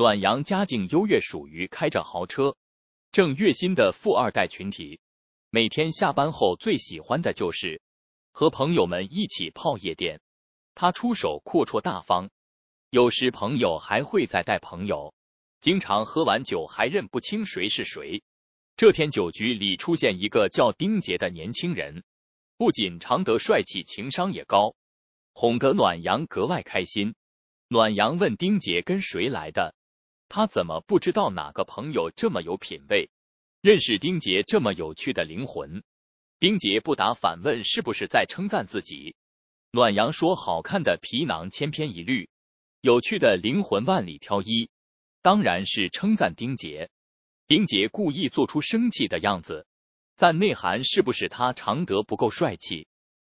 暖阳家境优越，属于开着豪车、挣月薪的富二代群体。每天下班后，最喜欢的就是和朋友们一起泡夜店。他出手阔绰大方，有时朋友还会再带朋友。经常喝完酒还认不清谁是谁。这天酒局里出现一个叫丁杰的年轻人，不仅长得帅气，情商也高，哄得暖阳格外开心。暖阳问丁杰跟谁来的。他怎么不知道哪个朋友这么有品味，认识丁杰这么有趣的灵魂？丁杰不答反问：“是不是在称赞自己？”暖阳说：“好看的皮囊千篇一律，有趣的灵魂万里挑一，当然是称赞丁杰。”丁杰故意做出生气的样子，但内涵是不是他长得不够帅气？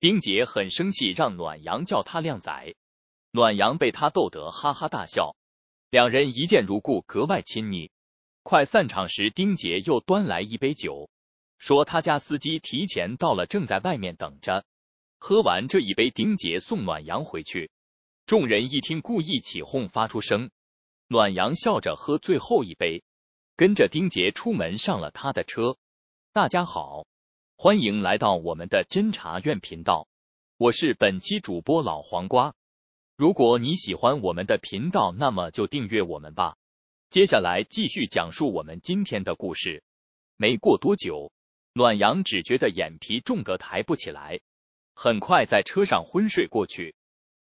丁杰很生气，让暖阳叫他靓仔。暖阳被他逗得哈哈大笑。两人一见如故，格外亲昵。快散场时，丁杰又端来一杯酒，说他家司机提前到了，正在外面等着。喝完这一杯，丁杰送暖阳回去。众人一听，故意起哄，发出声。暖阳笑着喝最后一杯，跟着丁杰出门上了他的车。大家好，欢迎来到我们的侦查院频道，我是本期主播老黄瓜。如果你喜欢我们的频道，那么就订阅我们吧。接下来继续讲述我们今天的故事。没过多久，暖阳只觉得眼皮重得抬不起来，很快在车上昏睡过去。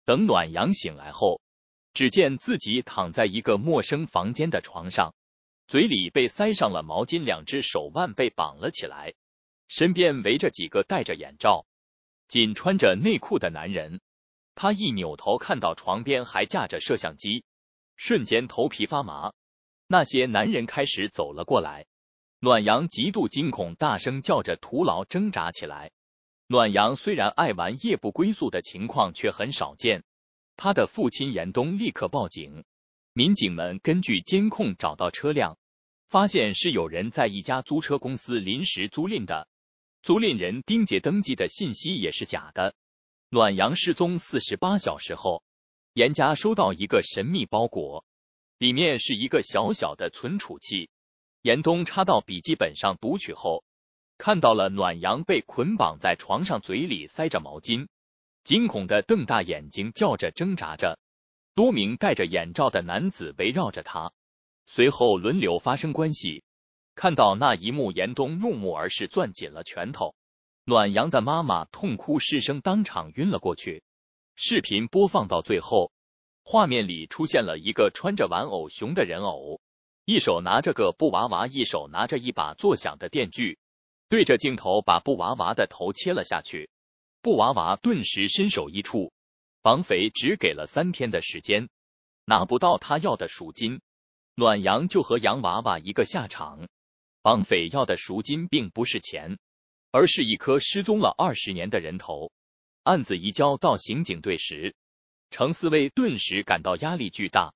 等暖阳醒来后，只见自己躺在一个陌生房间的床上，嘴里被塞上了毛巾，两只手腕被绑了起来，身边围着几个戴着眼罩、仅穿着内裤的男人。他一扭头，看到床边还架着摄像机，瞬间头皮发麻。那些男人开始走了过来。暖阳极度惊恐，大声叫着，徒劳挣扎起来。暖阳虽然爱玩夜不归宿的情况却很少见。他的父亲严冬立刻报警，民警们根据监控找到车辆，发现是有人在一家租车公司临时租赁的。租赁人丁杰登记的信息也是假的。暖阳失踪四十八小时后，严家收到一个神秘包裹，里面是一个小小的存储器。严冬插到笔记本上读取后，看到了暖阳被捆绑在床上，嘴里塞着毛巾，惊恐的瞪大眼睛，叫着挣扎着。多名戴着眼罩的男子围绕着他，随后轮流发生关系。看到那一幕，严冬怒目而视，攥紧了拳头。暖阳的妈妈痛哭失声，当场晕了过去。视频播放到最后，画面里出现了一个穿着玩偶熊的人偶，一手拿着个布娃娃，一手拿着一把作响的电锯，对着镜头把布娃娃的头切了下去。布娃娃顿时身首异处。绑匪只给了三天的时间，拿不到他要的赎金，暖阳就和洋娃娃一个下场。绑匪要的赎金并不是钱。而是一颗失踪了二十年的人头。案子移交到刑警队时，程思维顿时感到压力巨大。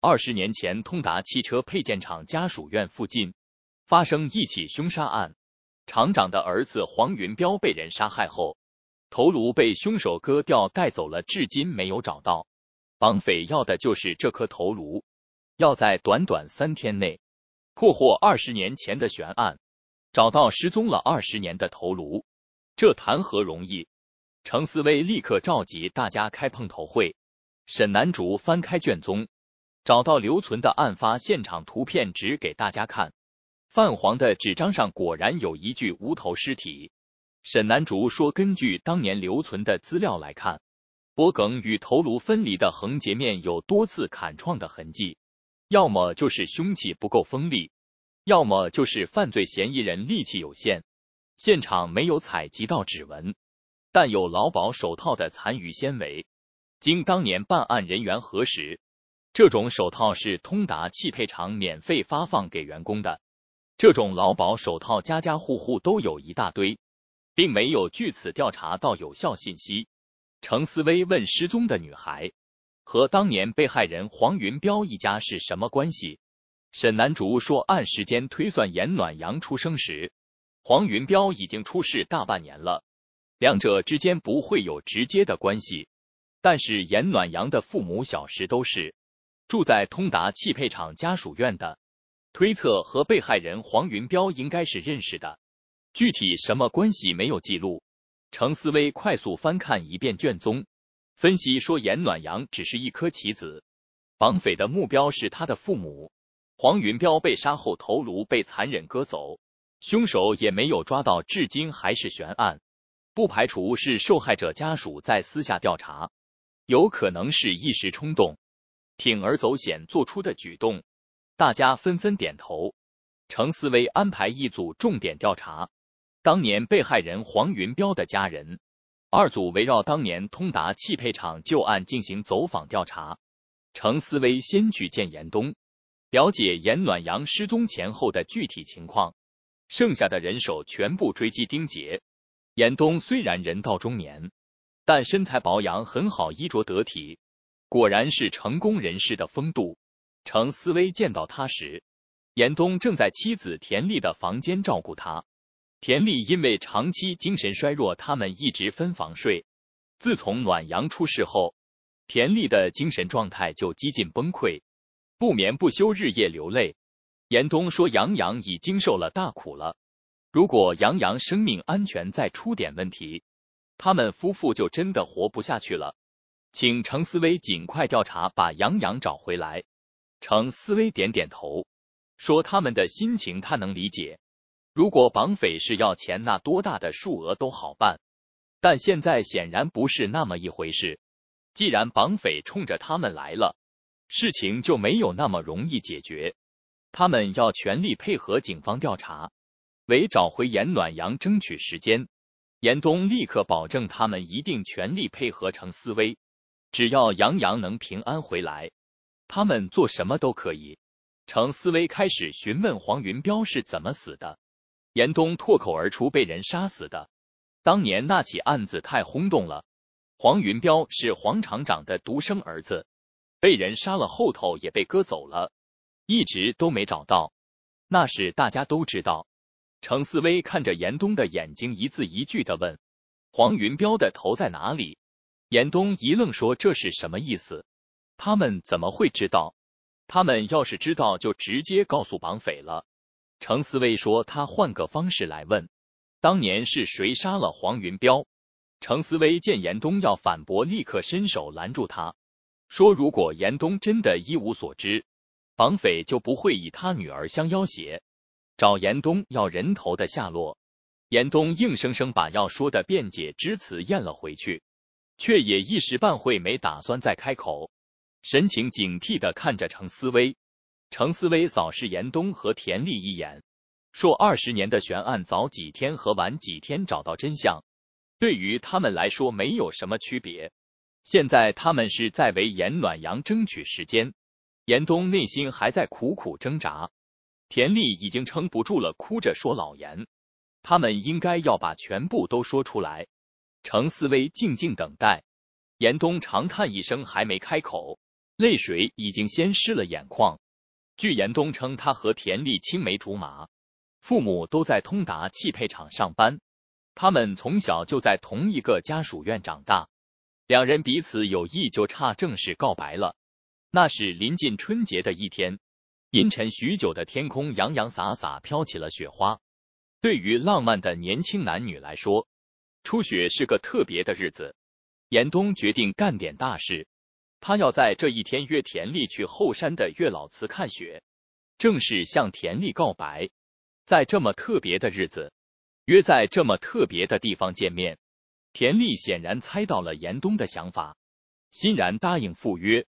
二十年前，通达汽车配件厂家属院附近发生一起凶杀案，厂长的儿子黄云彪被人杀害后，头颅被凶手割掉带走了，至今没有找到。绑匪要的就是这颗头颅，要在短短三天内破获二十年前的悬案。找到失踪了二十年的头颅，这谈何容易？程思威立刻召集大家开碰头会。沈南竹翻开卷宗，找到留存的案发现场图片，指给大家看。泛黄的纸张上果然有一具无头尸体。沈南竹说：“根据当年留存的资料来看，脖颈与头颅分离的横截面有多次砍创的痕迹，要么就是凶器不够锋利。”要么就是犯罪嫌疑人力气有限，现场没有采集到指纹，但有劳保手套的残余纤维。经当年办案人员核实，这种手套是通达汽配厂免费发放给员工的。这种劳保手套家家户户都有一大堆，并没有据此调查到有效信息。程思威问失踪的女孩：“和当年被害人黄云彪一家是什么关系？”沈南竹说：“按时间推算，严暖阳出生时，黄云彪已经出世大半年了，两者之间不会有直接的关系。但是严暖阳的父母小时都是住在通达汽配厂家属院的，推测和被害人黄云彪应该是认识的。具体什么关系没有记录。”程思威快速翻看一遍卷宗，分析说：“严暖阳只是一颗棋子，绑匪的目标是他的父母。”黄云彪被杀后，头颅被残忍割走，凶手也没有抓到，至今还是悬案。不排除是受害者家属在私下调查，有可能是一时冲动、铤而走险做出的举动。大家纷纷点头。程思威安排一组重点调查当年被害人黄云彪的家人，二组围绕当年通达汽配厂旧案进行走访调查。程思威先举荐严冬。了解严暖阳失踪前后的具体情况，剩下的人手全部追击丁杰。严冬虽然人到中年，但身材保养很好，衣着得体，果然是成功人士的风度。程思威见到他时，严冬正在妻子田丽的房间照顾他。田丽因为长期精神衰弱，他们一直分房睡。自从暖阳出事后，田丽的精神状态就几近崩溃。不眠不休，日夜流泪。严冬说：“杨洋已经受了大苦了。如果杨洋生命安全再出点问题，他们夫妇就真的活不下去了。”请程思威尽快调查，把杨洋找回来。程思威点点头，说：“他们的心情他能理解。如果绑匪是要钱，那多大的数额都好办。但现在显然不是那么一回事。既然绑匪冲着他们来了。”事情就没有那么容易解决，他们要全力配合警方调查，为找回严暖阳争取时间。严冬立刻保证，他们一定全力配合程思威，只要杨洋能平安回来，他们做什么都可以。程思威开始询问黄云彪是怎么死的，严冬脱口而出：“被人杀死的。”当年那起案子太轰动了，黄云彪是黄厂长的独生儿子。被人杀了，后头也被割走了，一直都没找到。那是大家都知道。程思威看着严冬的眼睛，一字一句的问：“黄云彪的头在哪里？”严冬一愣，说：“这是什么意思？他们怎么会知道？他们要是知道，就直接告诉绑匪了。”程思威说：“他换个方式来问，当年是谁杀了黄云彪？”程思威见严冬要反驳，立刻伸手拦住他。说：“如果严冬真的一无所知，绑匪就不会以他女儿相要挟，找严冬要人头的下落。”严冬硬生生把要说的辩解之词咽了回去，却也一时半会没打算再开口，神情警惕的看着程思威。程思威扫视严冬和田丽一眼，说：“二十年的悬案，早几天和晚几天找到真相，对于他们来说没有什么区别。”现在他们是在为严暖阳争取时间，严冬内心还在苦苦挣扎。田丽已经撑不住了，哭着说：“老严，他们应该要把全部都说出来。”程思威静静等待。严冬长叹一声，还没开口，泪水已经先湿了眼眶。据严冬称，他和田丽青梅竹马，父母都在通达汽配厂上班，他们从小就在同一个家属院长大。两人彼此有意，就差正式告白了。那是临近春节的一天，阴沉许久的天空洋洋洒洒飘起了雪花。对于浪漫的年轻男女来说，初雪是个特别的日子。严冬决定干点大事，他要在这一天约田丽去后山的月老祠看雪，正式向田丽告白。在这么特别的日子，约在这么特别的地方见面。田丽显然猜到了严冬的想法，欣然答应赴约。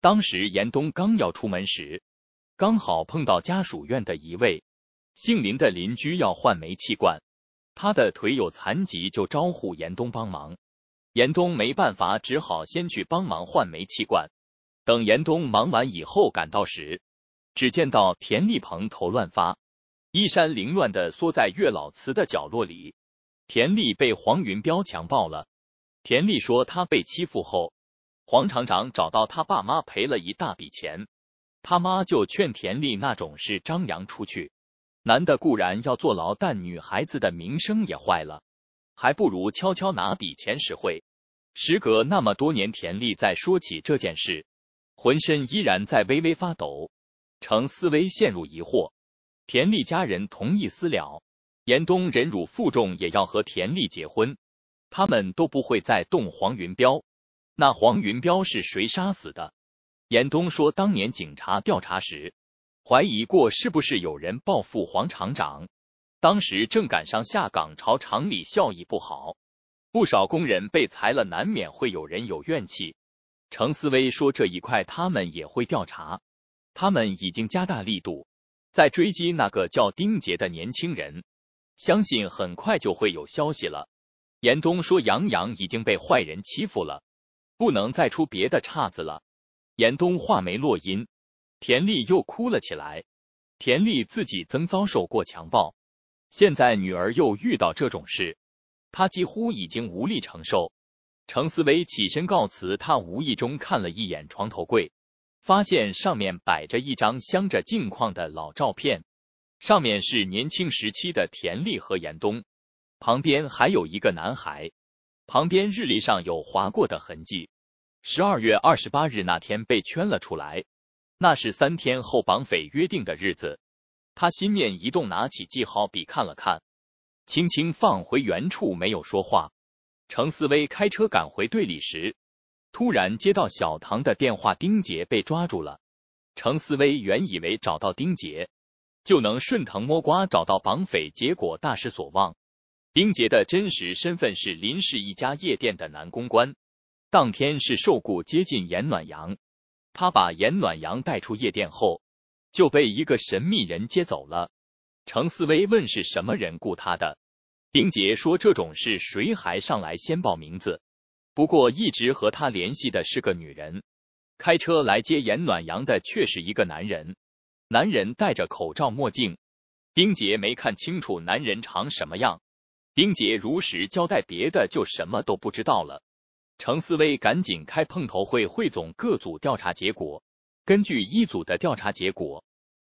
当时严冬刚要出门时，刚好碰到家属院的一位姓林的邻居要换煤气罐，他的腿有残疾，就招呼严冬帮忙。严冬没办法，只好先去帮忙换煤气罐。等严冬忙完以后赶到时，只见到田立鹏头乱发、衣衫凌乱的缩在月老祠的角落里。田丽被黄云彪强暴了。田丽说，她被欺负后，黄厂长找到他爸妈赔了一大笔钱。他妈就劝田丽，那种事张扬出去，男的固然要坐牢，但女孩子的名声也坏了，还不如悄悄拿笔钱实惠。时隔那么多年，田丽在说起这件事，浑身依然在微微发抖。程思维陷入疑惑。田丽家人同意私了。严冬忍辱负重，也要和田丽结婚。他们都不会再动黄云彪。那黄云彪是谁杀死的？严冬说，当年警察调查时，怀疑过是不是有人报复黄厂长。当时正赶上下岗潮，厂里效益不好，不少工人被裁了，难免会有人有怨气。程思威说，这一块他们也会调查。他们已经加大力度，在追击那个叫丁杰的年轻人。相信很快就会有消息了。严冬说：“杨洋已经被坏人欺负了，不能再出别的岔子了。”严冬话没落音，田丽又哭了起来。田丽自己曾遭受过强暴，现在女儿又遇到这种事，她几乎已经无力承受。程思维起身告辞，他无意中看了一眼床头柜，发现上面摆着一张镶着镜框的老照片。上面是年轻时期的田丽和严冬，旁边还有一个男孩，旁边日历上有划过的痕迹，十二月二十八日那天被圈了出来，那是三天后绑匪约定的日子。他心念一动，拿起记号笔看了看，轻轻放回原处，没有说话。程思威开车赶回队里时，突然接到小唐的电话，丁杰被抓住了。程思威原以为找到丁杰。就能顺藤摸瓜找到绑匪，结果大失所望。丁杰的真实身份是林氏一家夜店的男公关，当天是受雇接近严暖阳。他把严暖阳带出夜店后，就被一个神秘人接走了。程思薇问是什么人雇他的，丁杰说这种事谁还上来先报名字？不过一直和他联系的是个女人，开车来接严暖阳的却是一个男人。男人戴着口罩墨镜，丁杰没看清楚男人长什么样。丁杰如实交代，别的就什么都不知道了。程思威赶紧开碰头会，汇总各组调查结果。根据一组的调查结果，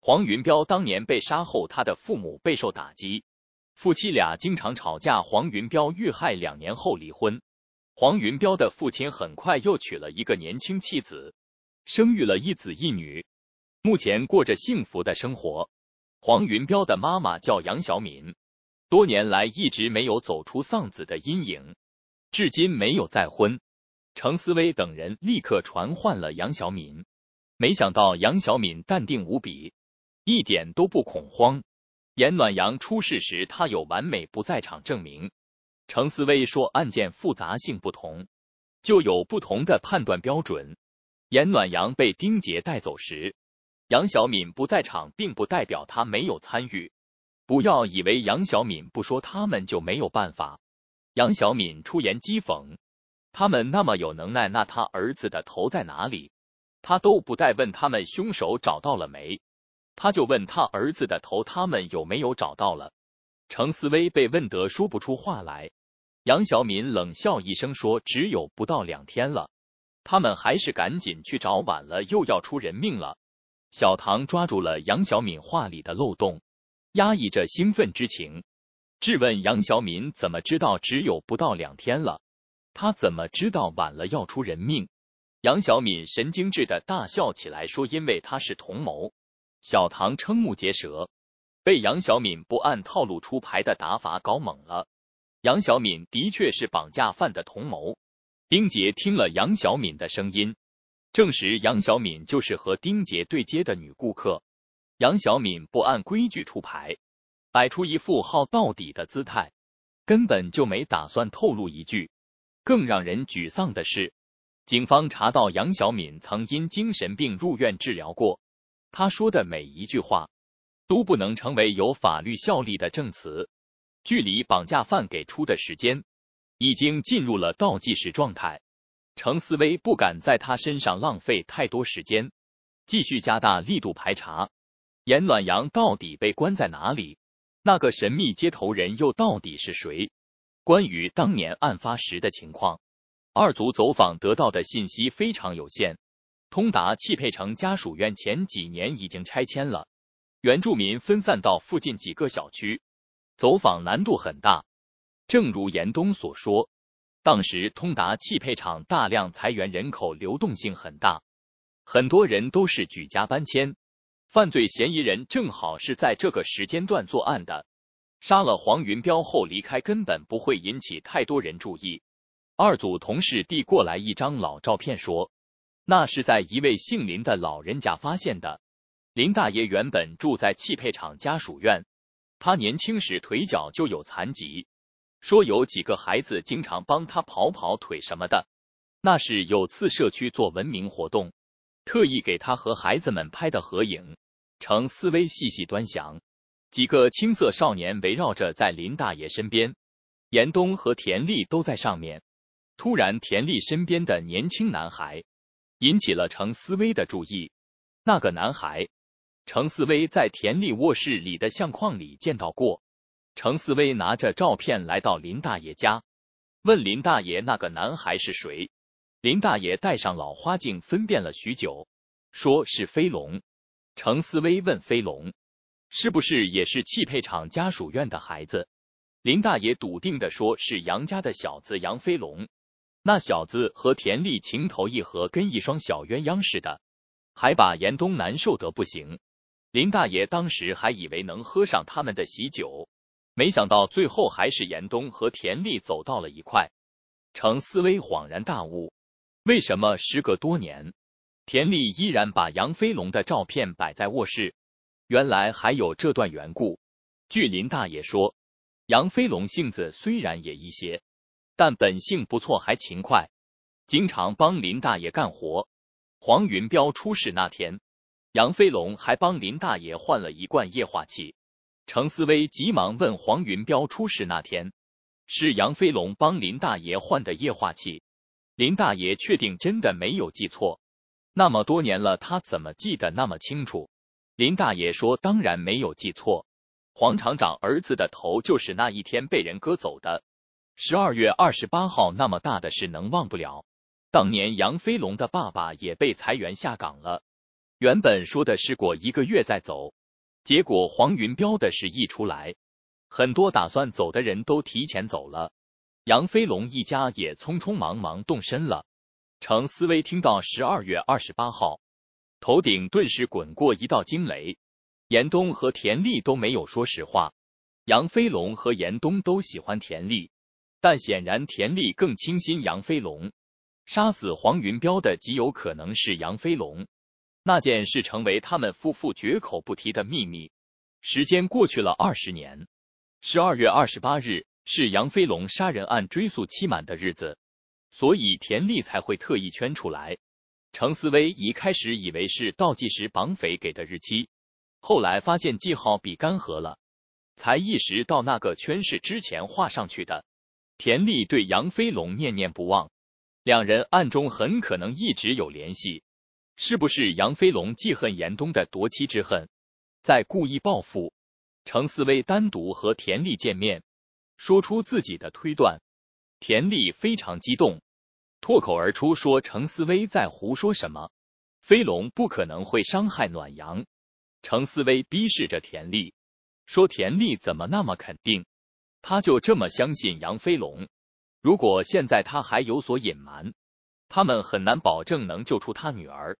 黄云彪当年被杀后，他的父母备受打击，夫妻俩经常吵架。黄云彪遇害两年后离婚，黄云彪的父亲很快又娶了一个年轻妻子，生育了一子一女。目前过着幸福的生活。黄云彪的妈妈叫杨小敏，多年来一直没有走出丧子的阴影，至今没有再婚。程思威等人立刻传唤了杨小敏，没想到杨小敏淡定无比，一点都不恐慌。严暖阳出事时，他有完美不在场证明。程思威说，案件复杂性不同，就有不同的判断标准。严暖阳被丁杰带走时。杨小敏不在场，并不代表他没有参与。不要以为杨小敏不说，他们就没有办法。杨小敏出言讥讽：“他们那么有能耐，那他儿子的头在哪里？他都不带问他们凶手找到了没，他就问他儿子的头他们有没有找到了。”程思威被问得说不出话来。杨小敏冷笑一声说：“只有不到两天了，他们还是赶紧去找，晚了又要出人命了。”小唐抓住了杨小敏话里的漏洞，压抑着兴奋之情，质问杨小敏怎么知道只有不到两天了？他怎么知道晚了要出人命？杨小敏神经质的大笑起来，说：“因为他是同谋。”小唐瞠目结舌，被杨小敏不按套路出牌的打法搞懵了。杨小敏的确是绑架犯的同谋。丁杰听了杨小敏的声音。证实杨小敏就是和丁杰对接的女顾客。杨小敏不按规矩出牌，摆出一副耗到底的姿态，根本就没打算透露一句。更让人沮丧的是，警方查到杨小敏曾因精神病入院治疗过。她说的每一句话都不能成为有法律效力的证词。距离绑架犯给出的时间已经进入了倒计时状态。程思威不敢在他身上浪费太多时间，继续加大力度排查严暖阳到底被关在哪里，那个神秘接头人又到底是谁？关于当年案发时的情况，二组走访得到的信息非常有限。通达汽配城家属院前几年已经拆迁了，原住民分散到附近几个小区，走访难度很大。正如严冬所说。当时通达汽配厂大量裁员，人口流动性很大，很多人都是举家搬迁。犯罪嫌疑人正好是在这个时间段作案的，杀了黄云彪后离开，根本不会引起太多人注意。二组同事递过来一张老照片，说那是在一位姓林的老人家发现的。林大爷原本住在汽配厂家属院，他年轻时腿脚就有残疾。说有几个孩子经常帮他跑跑腿什么的，那是有次社区做文明活动，特意给他和孩子们拍的合影。程思维细细端详，几个青涩少年围绕着在林大爷身边，严冬和田丽都在上面。突然，田丽身边的年轻男孩引起了程思维的注意。那个男孩，程思维在田丽卧室里的相框里见到过。程思威拿着照片来到林大爷家，问林大爷那个男孩是谁。林大爷戴上老花镜分辨了许久，说是飞龙。程思威问飞龙，是不是也是汽配厂家属院的孩子？林大爷笃定的说是杨家的小子杨飞龙。那小子和田丽情投意合，跟一双小鸳鸯似的，还把严冬难受得不行。林大爷当时还以为能喝上他们的喜酒。没想到最后还是严冬和田丽走到了一块。程思维恍然大悟，为什么时隔多年，田丽依然把杨飞龙的照片摆在卧室？原来还有这段缘故。据林大爷说，杨飞龙性子虽然野一些，但本性不错，还勤快，经常帮林大爷干活。黄云彪出事那天，杨飞龙还帮林大爷换了一罐液化气。程思威急忙问黄云彪：“出事那天是杨飞龙帮林大爷换的液化气，林大爷确定真的没有记错？那么多年了，他怎么记得那么清楚？”林大爷说：“当然没有记错，黄厂长儿子的头就是那一天被人割走的。十二月二十八号那么大的事能忘不了？当年杨飞龙的爸爸也被裁员下岗了，原本说的是过一个月再走。”结果黄云彪的事一出来，很多打算走的人都提前走了，杨飞龙一家也匆匆忙忙动身了。程思威听到十二月二十八号，头顶顿时滚过一道惊雷。严冬和田丽都没有说实话。杨飞龙和严冬都喜欢田丽，但显然田丽更倾心杨飞龙。杀死黄云彪的极有可能是杨飞龙。那件事成为他们夫妇绝口不提的秘密。时间过去了二十年。十二月二十八日是杨飞龙杀人案追诉期满的日子，所以田丽才会特意圈出来。程思薇一开始以为是倒计时绑匪给的日期，后来发现记号笔干涸了，才意识到那个圈是之前画上去的。田丽对杨飞龙念念不忘，两人暗中很可能一直有联系。是不是杨飞龙记恨严冬的夺妻之恨，在故意报复？程思威单独和田丽见面，说出自己的推断。田丽非常激动，脱口而出说：“程思威在胡说什么？飞龙不可能会伤害暖阳。”程思威逼视着田丽，说：“田丽怎么那么肯定？他就这么相信杨飞龙？如果现在他还有所隐瞒，他们很难保证能救出他女儿。”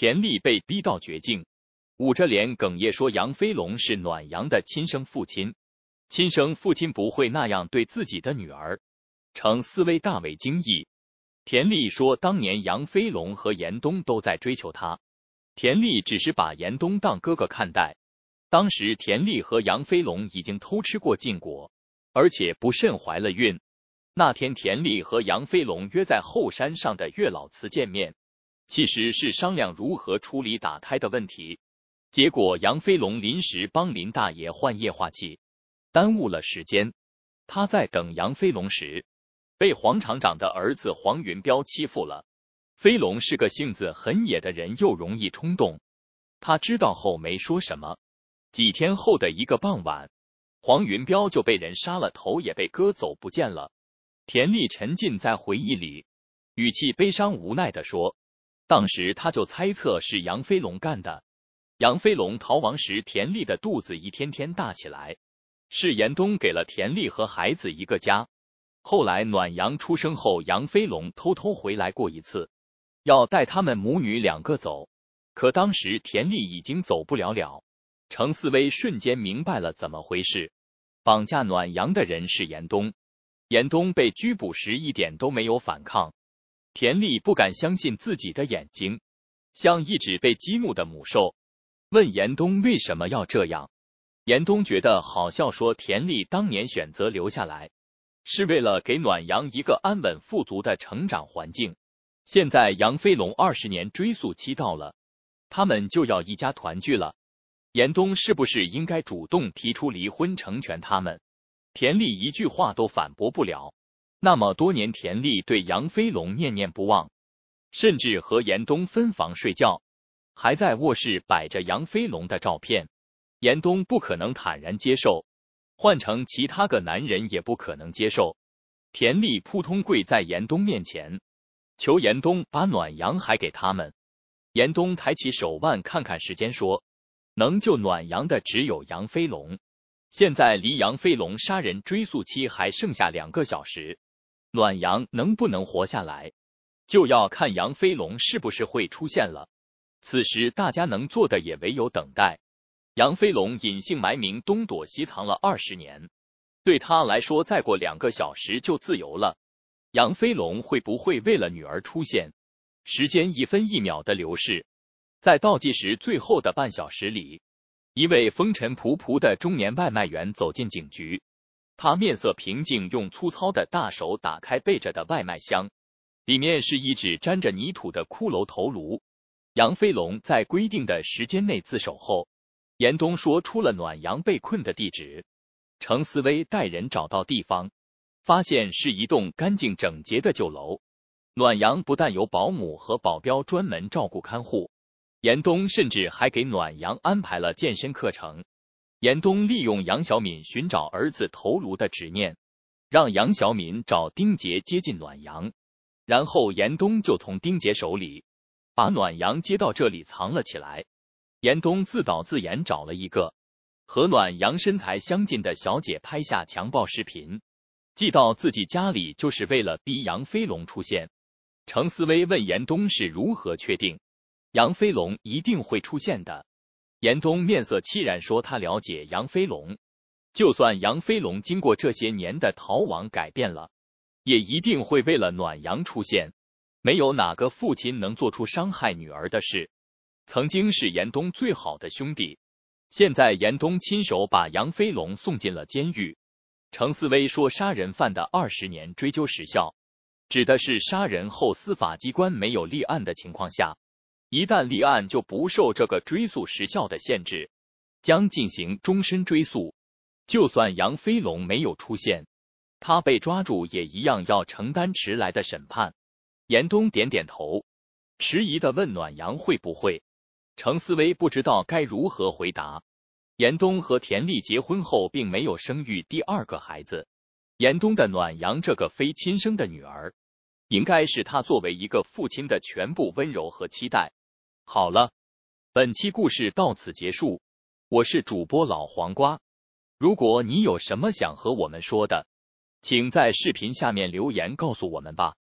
田丽被逼到绝境，捂着脸哽咽说：“杨飞龙是暖阳的亲生父亲，亲生父亲不会那样对自己的女儿。”程思维大为惊异。田丽说：“当年杨飞龙和严冬都在追求她，田丽只是把严冬当哥哥看待。当时田丽和杨飞龙已经偷吃过禁果，而且不慎怀了孕。那天田丽和杨飞龙约在后山上的月老祠见面。”其实是商量如何处理打胎的问题，结果杨飞龙临时帮林大爷换液化气，耽误了时间。他在等杨飞龙时，被黄厂长的儿子黄云彪欺负了。飞龙是个性子很野的人，又容易冲动。他知道后没说什么。几天后的一个傍晚，黄云彪就被人杀了头，也被割走不见了。田丽沉浸在回忆里，语气悲伤无奈的说。当时他就猜测是杨飞龙干的。杨飞龙逃亡时，田丽的肚子一天天大起来，是严冬给了田丽和孩子一个家。后来暖阳出生后，杨飞龙偷偷回来过一次，要带他们母女两个走，可当时田丽已经走不了了。程思威瞬间明白了怎么回事：绑架暖阳的人是严冬，严冬被拘捕时一点都没有反抗。田丽不敢相信自己的眼睛，像一只被激怒的母兽，问严冬为什么要这样。严冬觉得好笑，说田丽当年选择留下来，是为了给暖阳一个安稳富足的成长环境。现在杨飞龙二十年追溯期到了，他们就要一家团聚了，严冬是不是应该主动提出离婚，成全他们？田丽一句话都反驳不了。那么多年，田丽对杨飞龙念念不忘，甚至和严冬分房睡觉，还在卧室摆着杨飞龙的照片。严冬不可能坦然接受，换成其他个男人也不可能接受。田丽扑通跪在严冬面前，求严冬把暖阳还给他们。严冬抬起手腕看看时间，说：“能救暖阳的只有杨飞龙，现在离杨飞龙杀人追诉期还剩下两个小时。”暖阳能不能活下来，就要看杨飞龙是不是会出现了。此时大家能做的也唯有等待。杨飞龙隐姓埋名东躲西藏了二十年，对他来说再过两个小时就自由了。杨飞龙会不会为了女儿出现？时间一分一秒的流逝，在倒计时最后的半小时里，一位风尘仆仆的中年外卖员走进警局。他面色平静，用粗糙的大手打开背着的外卖箱，里面是一只沾着泥土的骷髅头颅。杨飞龙在规定的时间内自首后，严冬说出了暖阳被困的地址。程思威带人找到地方，发现是一栋干净整洁的旧楼。暖阳不但有保姆和保镖专门照顾看护，严冬甚至还给暖阳安排了健身课程。严冬利用杨小敏寻找儿子头颅的执念，让杨小敏找丁杰接近暖阳，然后严冬就从丁杰手里把暖阳接到这里藏了起来。严冬自导自演，找了一个和暖阳身材相近的小姐拍下强暴视频，寄到自己家里，就是为了逼杨飞龙出现。程思威问严冬是如何确定杨飞龙一定会出现的？严冬面色凄然说：“他了解杨飞龙，就算杨飞龙经过这些年的逃亡改变了，也一定会为了暖阳出现。没有哪个父亲能做出伤害女儿的事。曾经是严冬最好的兄弟，现在严冬亲手把杨飞龙送进了监狱。”程思威说：“杀人犯的二十年追究时效，指的是杀人后司法机关没有立案的情况下。”一旦立案，就不受这个追诉时效的限制，将进行终身追诉。就算杨飞龙没有出现，他被抓住也一样要承担迟来的审判。严冬点点头，迟疑的问：“暖阳会不会？”程思薇不知道该如何回答。严冬和田丽结婚后，并没有生育第二个孩子。严冬的暖阳这个非亲生的女儿，应该是他作为一个父亲的全部温柔和期待。好了，本期故事到此结束。我是主播老黄瓜，如果你有什么想和我们说的，请在视频下面留言告诉我们吧。